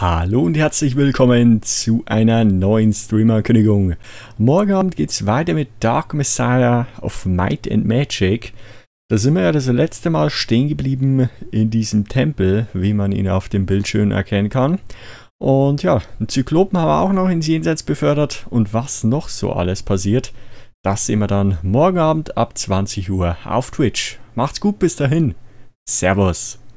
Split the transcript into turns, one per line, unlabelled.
Hallo und herzlich willkommen zu einer neuen Streamer-Kündigung. Morgen Abend geht's weiter mit Dark Messiah of Might and Magic. Da sind wir ja das letzte Mal stehen geblieben in diesem Tempel, wie man ihn auf dem Bildschirm erkennen kann. Und ja, einen Zyklopen haben wir auch noch ins Jenseits befördert und was noch so alles passiert, das sehen wir dann morgen Abend ab 20 Uhr auf Twitch. Macht's gut bis dahin. Servus.